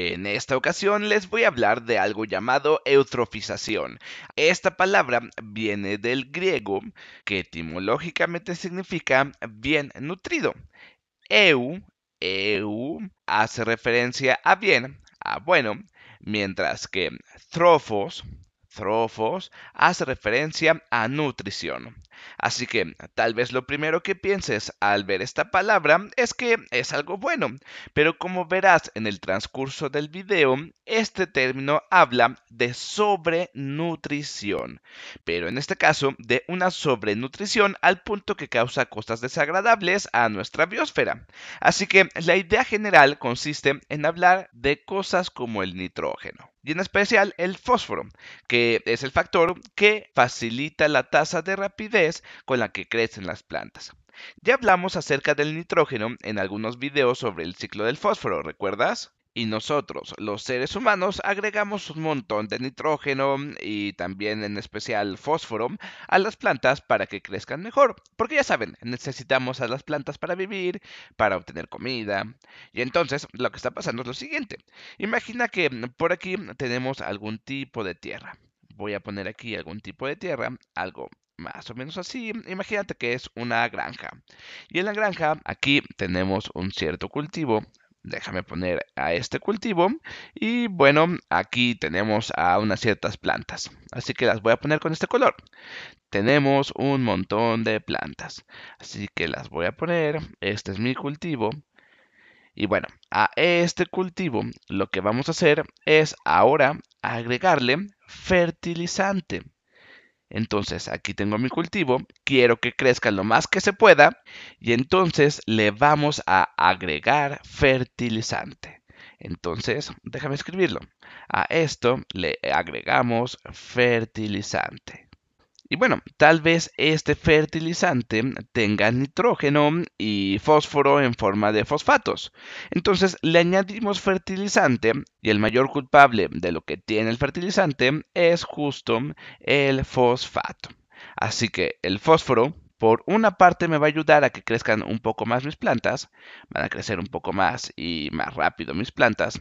En esta ocasión les voy a hablar de algo llamado eutrofización. Esta palabra viene del griego que etimológicamente significa bien nutrido. Eu, eu hace referencia a bien, a bueno, mientras que trofos, trofos hace referencia a nutrición. Así que tal vez lo primero que pienses al ver esta palabra es que es algo bueno, pero como verás en el transcurso del video, este término habla de sobrenutrición, pero en este caso de una sobrenutrición al punto que causa cosas desagradables a nuestra biosfera. Así que la idea general consiste en hablar de cosas como el nitrógeno y en especial el fósforo, que es el factor que facilita la tasa de rapidez con la que crecen las plantas. Ya hablamos acerca del nitrógeno en algunos videos sobre el ciclo del fósforo, ¿recuerdas? Y nosotros, los seres humanos, agregamos un montón de nitrógeno mm, y también en especial fósforo mm, a las plantas para que crezcan mejor. Porque ya saben, necesitamos a las plantas para vivir, para obtener comida. Mm, y entonces lo que está pasando es lo siguiente. Imagina que por aquí tenemos algún tipo de tierra. Voy a poner aquí algún tipo de tierra, algo más o menos así. Imagínate que es una granja. Y en la granja aquí tenemos un cierto cultivo déjame poner a este cultivo y bueno, aquí tenemos a unas ciertas plantas, así que las voy a poner con este color. Tenemos un montón de plantas, así que las voy a poner, este es mi cultivo. Y bueno, a este cultivo lo que vamos a hacer es ahora agregarle fertilizante. Entonces aquí tengo mi cultivo, quiero que crezca lo más que se pueda y entonces le vamos a agregar fertilizante. Entonces, déjame escribirlo. A esto le agregamos fertilizante. Y bueno, tal vez este fertilizante tenga nitrógeno y fósforo en forma de fosfatos. Entonces le añadimos fertilizante y el mayor culpable de lo que tiene el fertilizante es justo el fosfato. Así que el fósforo por una parte me va a ayudar a que crezcan un poco más mis plantas, van a crecer un poco más y más rápido mis plantas.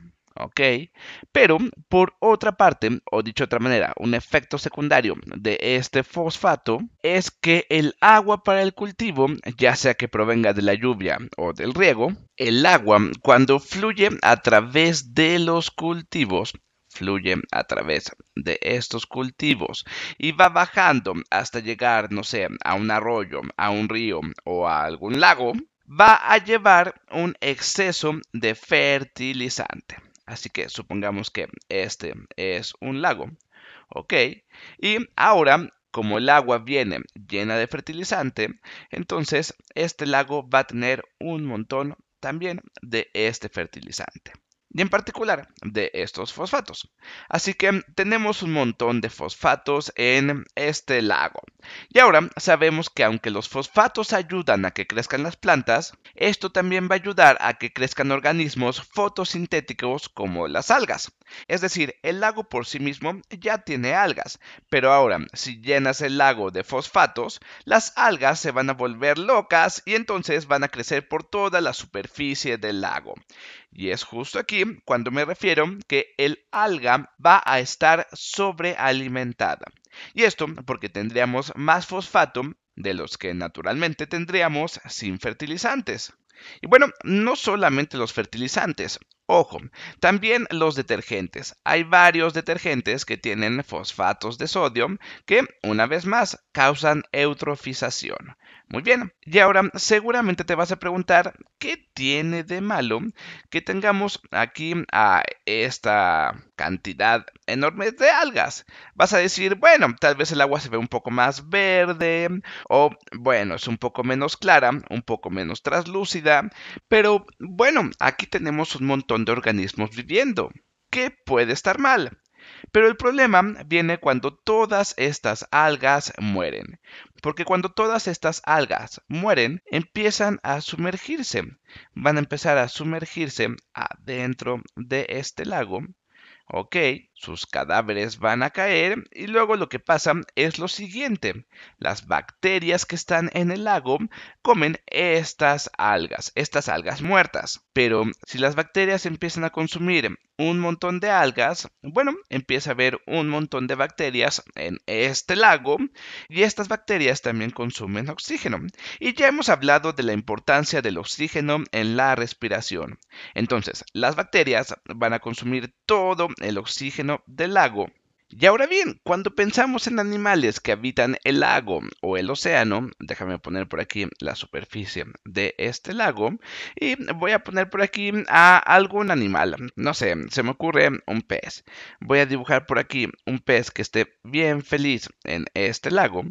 Pero, por otra parte, o dicho de otra manera, un efecto secundario de este fosfato es que el agua para el cultivo, ya sea que provenga de la lluvia o del riego, el agua cuando fluye a través de los cultivos, fluye a través de estos cultivos y va bajando hasta llegar, no sé, a un arroyo, a un río o a algún lago, va a llevar un exceso de fertilizante. Así que supongamos que este es un lago. Ok. Y ahora, como el agua viene llena de fertilizante, entonces este lago va a tener un montón también de este fertilizante y en particular de estos fosfatos. Así que tenemos un montón de fosfatos en este lago. Y ahora sabemos que aunque los fosfatos ayudan a que crezcan las plantas, esto también va a ayudar a que crezcan organismos fotosintéticos como las algas. Es decir, el lago por sí mismo ya tiene algas, pero ahora si llenas el lago de fosfatos, las algas se van a volver locas y entonces van a crecer por toda la superficie del lago. Y es justo aquí cuando me refiero que el alga va a estar sobrealimentada. Y esto porque tendríamos más fosfato de los que naturalmente tendríamos sin fertilizantes. Y bueno, no solamente los fertilizantes, ojo, también los detergentes. Hay varios detergentes que tienen fosfatos de sodio que, una vez más, causan eutrofización. Muy bien, y ahora seguramente te vas a preguntar, ¿qué tiene de malo que tengamos aquí a esta cantidad enorme de algas? Vas a decir, bueno, tal vez el agua se ve un poco más verde, o bueno, es un poco menos clara, un poco menos translúcida, pero bueno, aquí tenemos un montón de organismos viviendo. ¿Qué puede estar mal? Pero el problema viene cuando todas estas algas mueren, porque cuando todas estas algas mueren, empiezan a sumergirse, van a empezar a sumergirse adentro de este lago, ¿ok? sus cadáveres van a caer y luego lo que pasa es lo siguiente. Las bacterias que están en el lago comen estas algas, estas algas muertas. Pero si las bacterias empiezan a consumir un montón de algas, bueno, empieza a haber un montón de bacterias en este lago y estas bacterias también consumen oxígeno. Y ya hemos hablado de la importancia del oxígeno en la respiración. Entonces, las bacterias van a consumir todo el oxígeno del lago. Y ahora bien, cuando pensamos en animales que habitan el lago o el océano, déjame poner por aquí la superficie de este lago y voy a poner por aquí a algún animal. No sé, se me ocurre un pez. Voy a dibujar por aquí un pez que esté bien feliz en este lago.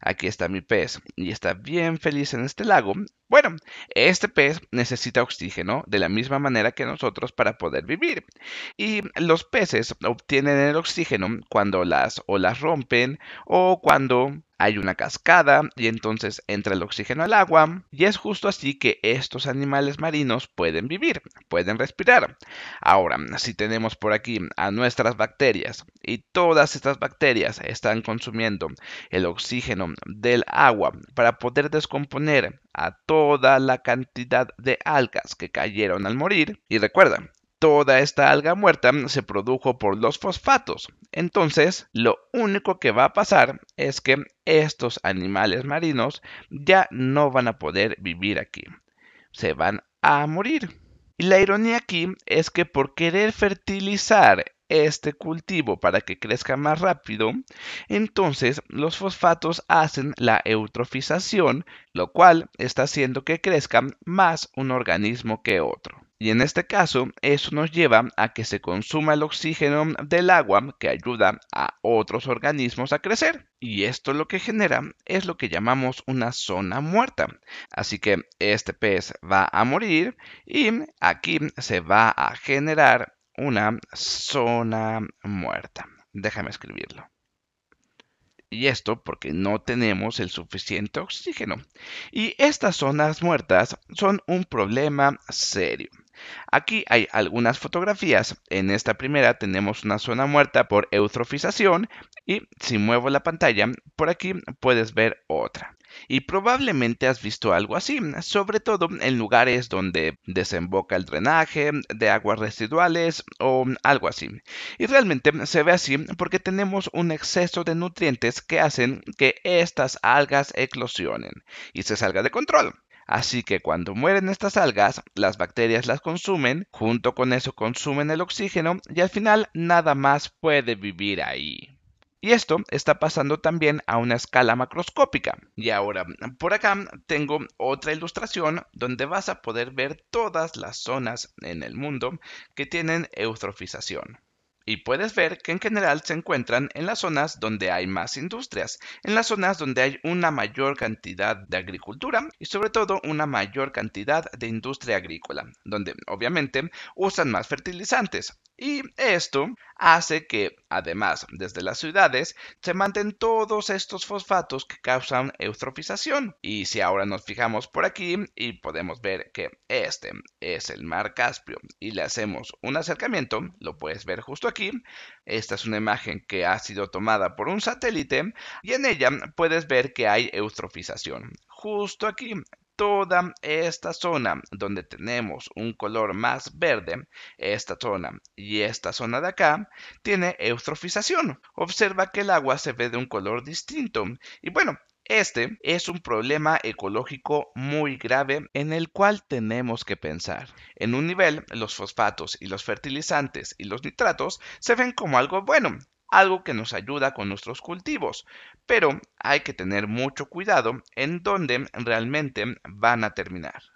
Aquí está mi pez y está bien feliz en este lago. Bueno, este pez necesita oxígeno de la misma manera que nosotros para poder vivir. Y los peces obtienen el oxígeno cuando las olas rompen o cuando hay una cascada y entonces entra el oxígeno al agua y es justo así que estos animales marinos pueden vivir, pueden respirar. Ahora, si tenemos por aquí a nuestras bacterias y todas estas bacterias están consumiendo el oxígeno del agua para poder descomponer a toda la cantidad de algas que cayeron al morir, y recuerda, toda esta alga muerta se produjo por los fosfatos. Entonces, lo único que va a pasar es que estos animales marinos ya no van a poder vivir aquí. Se van a morir. Y la ironía aquí es que por querer fertilizar este cultivo para que crezca más rápido, entonces los fosfatos hacen la eutrofización, lo cual está haciendo que crezca más un organismo que otro. Y en este caso, eso nos lleva a que se consuma el oxígeno del agua que ayuda a otros organismos a crecer. Y esto lo que genera es lo que llamamos una zona muerta. Así que este pez va a morir y aquí se va a generar una zona muerta. Déjame escribirlo. Y esto porque no tenemos el suficiente oxígeno. Y estas zonas muertas son un problema serio. Aquí hay algunas fotografías. En esta primera tenemos una zona muerta por eutrofización y si muevo la pantalla, por aquí puedes ver otra. Y probablemente has visto algo así, sobre todo en lugares donde desemboca el drenaje de aguas residuales o algo así. Y realmente se ve así porque tenemos un exceso de nutrientes que hacen que estas algas eclosionen y se salga de control. Así que cuando mueren estas algas, las bacterias las consumen, junto con eso consumen el oxígeno y al final nada más puede vivir ahí. Y esto está pasando también a una escala macroscópica. Y ahora, por acá tengo otra ilustración donde vas a poder ver todas las zonas en el mundo que tienen eutrofización. Y puedes ver que en general se encuentran en las zonas donde hay más industrias, en las zonas donde hay una mayor cantidad de agricultura y sobre todo una mayor cantidad de industria agrícola, donde obviamente usan más fertilizantes. Y esto hace que Además, desde las ciudades se mantienen todos estos fosfatos que causan eutrofización. Y si ahora nos fijamos por aquí y podemos ver que este es el mar Caspio y le hacemos un acercamiento, lo puedes ver justo aquí. Esta es una imagen que ha sido tomada por un satélite y en ella puedes ver que hay eutrofización justo aquí toda esta zona donde tenemos un color más verde, esta zona y esta zona de acá, tiene eutrofización. Observa que el agua se ve de un color distinto. Y bueno, este es un problema ecológico muy grave en el cual tenemos que pensar. En un nivel, los fosfatos y los fertilizantes y los nitratos se ven como algo bueno, algo que nos ayuda con nuestros cultivos, pero hay que tener mucho cuidado en dónde realmente van a terminar.